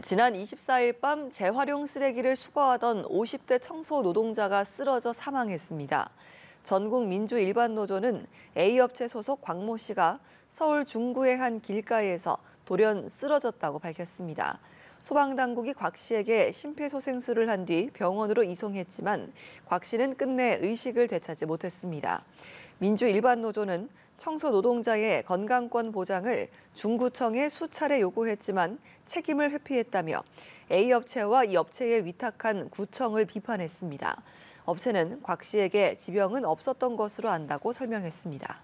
그러니까 지난 24일 밤 재활용 쓰레기를 수거하던 50대 청소 노동자가 쓰러져 사망했습니다. 전국민주일반노조는 A업체 소속 광모 씨가 서울 중구의 한 길가에서 돌연 쓰러졌다고 밝혔습니다. 소방당국이 곽 씨에게 심폐소생술을 한 뒤 병원으로 이송했지만 곽 씨는 끝내 의식을 되찾지 못했습니다. 민주일반노조는 청소 노동자의 건강권 보장을 중구청에 수차례 요구했지만 책임을 회피했다며 A 업체와 이 업체에 위탁한 구청을 비판했습니다. 업체는 곽 씨에게 지병은 없었던 것으로 안다고 설명했습니다.